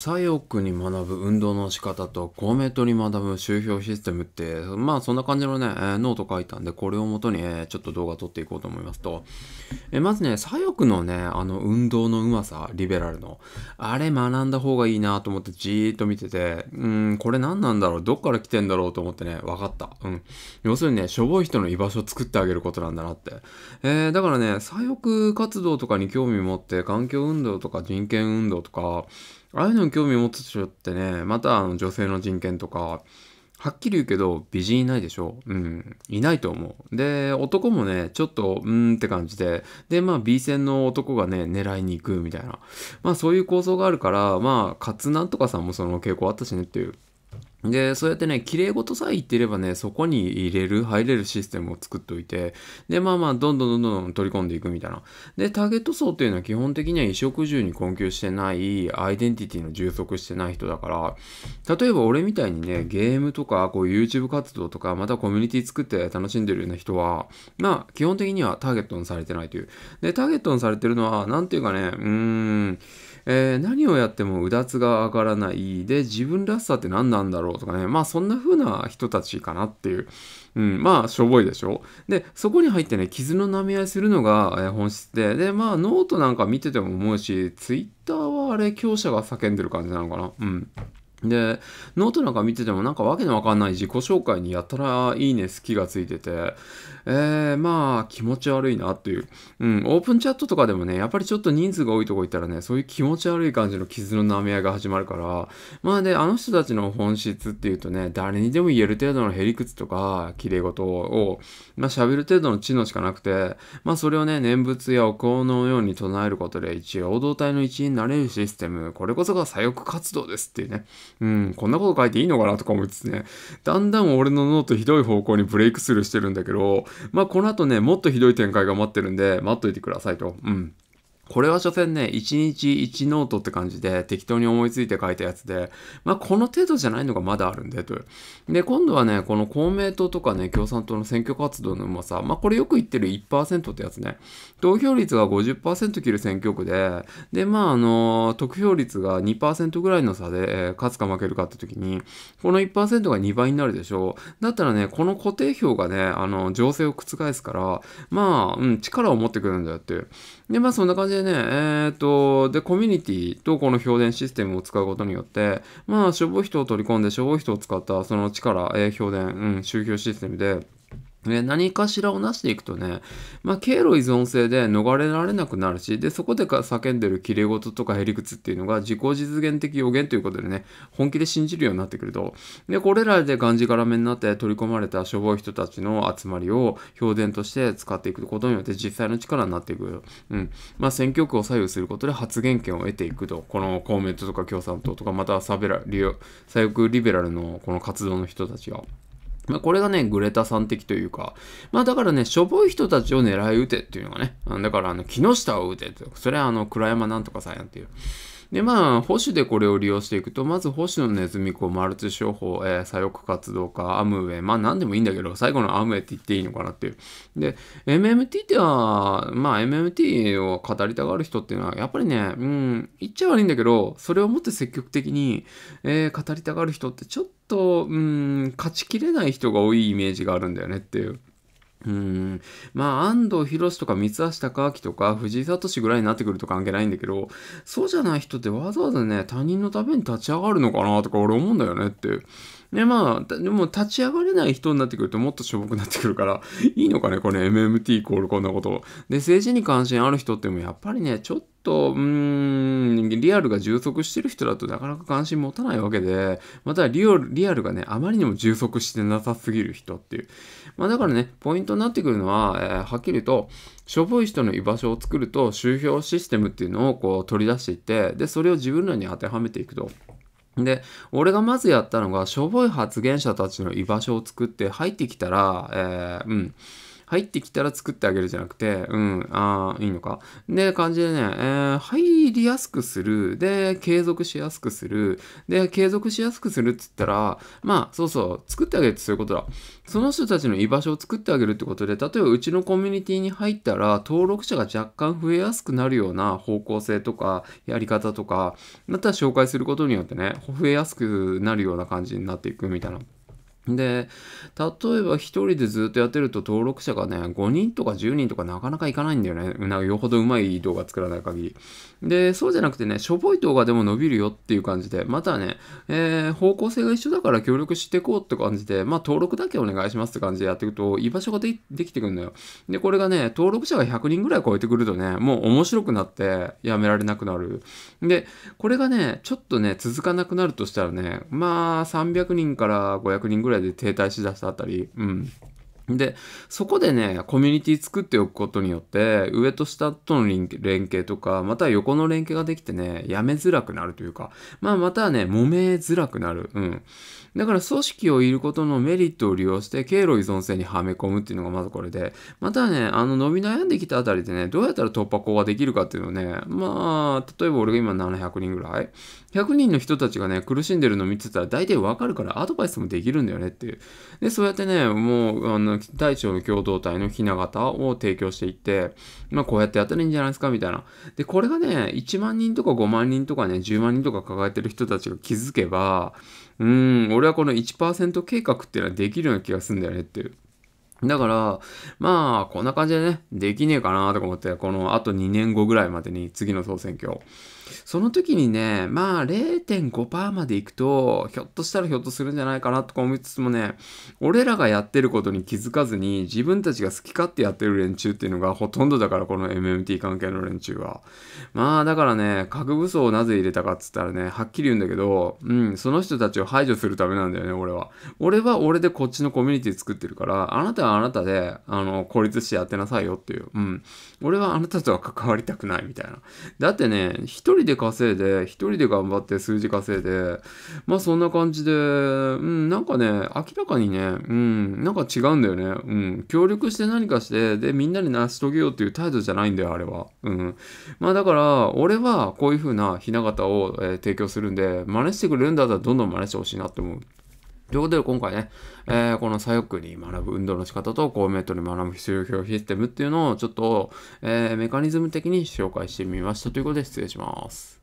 左翼に学ぶ運動の仕方と公明党に学ぶ周評システムって、まあそんな感じのね、えー、ノート書いたんで、これをもとに、えー、ちょっと動画撮っていこうと思いますと、えー、まずね、左翼のね、あの運動のうまさ、リベラルの、あれ学んだ方がいいなと思ってじーっと見てて、うん、これ何なんだろう、どっから来てんだろうと思ってね、分かった。うん。要するにね、しょぼい人の居場所を作ってあげることなんだなって。えー、だからね、左翼活動とかに興味持って、環境運動とか人権運動とか、ああいうのに興味持つ人ってね、またあの女性の人権とか、はっきり言うけど、美人いないでしょうん。いないと思う。で、男もね、ちょっと、うーんって感じで、で、まあ、B 戦の男がね、狙いに行くみたいな。まあ、そういう構想があるから、まあ、勝なんとかさんもその傾向あったしねっていう。で、そうやってね、綺麗事さえ言っていればね、そこに入れる、入れるシステムを作っておいて、で、まあまあ、どんどんどんどん取り込んでいくみたいな。で、ターゲット層っていうのは基本的には衣食住に困窮してない、アイデンティティの充足してない人だから、例えば俺みたいにね、ゲームとか、こう YouTube 活動とか、またコミュニティ作って楽しんでるような人は、まあ、基本的にはターゲットにされてないという。で、ターゲットにされてるのは、なんていうかね、うーん、えー、何をやってもうだつが上がらないで自分らしさって何なんだろうとかねまあそんな風な人たちかなっていう、うん、まあしょぼいでしょでそこに入ってね傷の舐め合いするのが、え本質ででまあノートなんか見てても思うしツイッターはあれ強者が叫んでる感じなのかなうん。で、ノートなんか見ててもなんかわけのわかんない自己紹介にやったらいいね、好きがついてて、えー、まあ気持ち悪いなっていう。うん、オープンチャットとかでもね、やっぱりちょっと人数が多いとこ行ったらね、そういう気持ち悪い感じの傷の舐め合いが始まるから、まあで、あの人たちの本質っていうとね、誰にでも言える程度のへりくつとか、綺麗事を、まあ喋る程度の知能しかなくて、まあそれをね、念仏やお香のように唱えることで一応、労働体の一員になれるシステム、これこそが左翼活動ですっていうね。うん、こんなこと書いていいのかなとか思いつつね、だんだん俺のノートひどい方向にブレイクスルーしてるんだけど、まあこの後ね、もっとひどい展開が待ってるんで、待っといてくださいと。うん。これは所詮ね、1日1ノートって感じで適当に思いついて書いたやつで、まあこの程度じゃないのがまだあるんで、とで、今度はね、この公明党とかね、共産党の選挙活動のうまさ、まあこれよく言ってる1%ってやつね。投票率が50%切る選挙区で、で、まああの、得票率が2%ぐらいの差で、えー、勝つか負けるかって時に、この1%が2倍になるでしょう。だったらね、この固定票がね、あの、情勢を覆すから、まあ、うん、力を持ってくるんだよっていう。で、まあそんな感じででね、えー、っと、で、コミュニティとこの評伝システムを使うことによって、まあ、消防費を取り込んで、消防費を使ったその力、えー、評伝、うん、宗教システムで、ね、何かしらをなしていくとね、まあ、経路依存性で逃れられなくなるし、で、そこでか叫んでる切れ事とかへりくつっていうのが自己実現的予言ということでね、本気で信じるようになってくると。で、これらでがんじがらめになって取り込まれたしょぼい人たちの集まりを表現として使っていくことによって実際の力になっていく。うん。まあ、選挙区を左右することで発言権を得ていくと。この公明党とか共産党とか、またサベラ、左翼リベラルのこの活動の人たちが。まこれがね、グレタさん的というか、まあだからね、しょぼい人たちを狙い撃てっていうのがね、だからあの、木下を撃てって、それはあの、倉山なんとかさんやっていう。で、まあ、保守でこれを利用していくと、まず保守のネズミ講、マルチ商法、えー、左翼活動家、アムウェイ、まあ何でもいいんだけど、最後のアムウェイって言っていいのかなっていう。で、MMT っては、まあ MMT を語りたがる人っていうのは、やっぱりね、うん、言っちゃ悪いんだけど、それをもって積極的に、えー、語りたがる人ってちょっと、うん、勝ちきれない人が多いイメージがあるんだよねっていう。うんまあ、安藤博とか三橋貴明とか藤井聡ぐらいになってくると関係ないんだけど、そうじゃない人ってわざわざね、他人のために立ち上がるのかなとか俺思うんだよねって。で、まあ、でも立ち上がれない人になってくるともっとしょぼくなってくるから、いいのかね、この MMT イコールこんなこと。で、政治に関心ある人ってもやっぱりね、ちょっと、うーん、リアルが充足してる人だとなかなか関心持たないわけで、またリオリアルがね、あまりにも充足してなさすぎる人っていう。まあだからね、ポイントになってくるのは、えー、はっきり言うと、しょぼい人の居場所を作ると、周票システムっていうのをこう取り出していって、で、それを自分らに当てはめていくと。で、俺がまずやったのが、しょぼい発言者たちの居場所を作って、入ってきたら、えー、うん。入ってきたら作ってあげるじゃなくて、うん、ああ、いいのか。で、感じでね、えー、入りやすくする。で、継続しやすくする。で、継続しやすくするって言ったら、まあ、そうそう、作ってあげるってそういうことだ。その人たちの居場所を作ってあげるってことで、例えばうちのコミュニティに入ったら、登録者が若干増えやすくなるような方向性とか、やり方とか、また紹介することによってね、増えやすくなるような感じになっていくみたいな。で、例えば一人でずっとやってると登録者がね、5人とか10人とかなかなかいかないんだよね。なんかよほどうまい動画作らない限り。で、そうじゃなくてね、しょぼい動画でも伸びるよっていう感じで、またね、えー、方向性が一緒だから協力していこうって感じで、まあ登録だけお願いしますって感じでやっていくと、居場所ができてくるんだよ。で、これがね、登録者が100人ぐらい超えてくるとね、もう面白くなってやめられなくなる。で、これがね、ちょっとね、続かなくなるとしたらね、まあ300人から500人ぐらいらいで停滞しだしたあたり、うん。で、そこでね、コミュニティ作っておくことによって、上と下との連携とか、または横の連携ができてね、やめづらくなるというか、まあまたね、揉めづらくなる。うん。だから組織をいることのメリットを利用して経路依存性にはめ込むっていうのがまずこれで、またね、あの伸び悩んできたあたりでね、どうやったら突破口ができるかっていうのをね、まあ、例えば俺が今700人ぐらい、100人の人たちがね、苦しんでるの見てたら大体わかるからアドバイスもできるんだよねっていう。で、そうやってね、もう、あの、大小の共同体のひな型を提供していって、まあ、こうやってやったらいいんじゃないですかみたいな。で、これがね、1万人とか5万人とかね、10万人とか抱えてる人たちが気づけば、うん、俺はこの1%計画っていうのはできるような気がするんだよねっていう。だから、まあ、こんな感じでね、できねえかなとか思って、このあと2年後ぐらいまでに次の総選挙、その時にね、まあ0.5%までいくと、ひょっとしたらひょっとするんじゃないかなとか思いつつもね、俺らがやってることに気づかずに、自分たちが好き勝手やってる連中っていうのがほとんどだから、この MMT 関係の連中は。まあだからね、核武装をなぜ入れたかっつったらね、はっきり言うんだけど、うん、その人たちを排除するためなんだよね、俺は。俺は俺でこっちのコミュニティ作ってるから、あなたはあなたで、あの、孤立してやってなさいよっていう。うん。俺はあなたとは関わりたくないみたいな。だってね、一人人で稼いで、一人で頑張って数字稼いで、まあそんな感じで、うん、なんかね、明らかにね、うん、なんか違うんだよね。うん、協力して何かして、で、みんなで成し遂げようっていう態度じゃないんだよ、あれは。うん。まあだから、俺はこういう風なひな形を、えー、提供するんで、真似してくれるんだったらどんどん真似してほしいなって思う。ということで今回ね、えー、この左翼に学ぶ運動の仕方と公明党に学ぶ必要表システムっていうのをちょっと、えー、メカニズム的に紹介してみましたということで失礼します。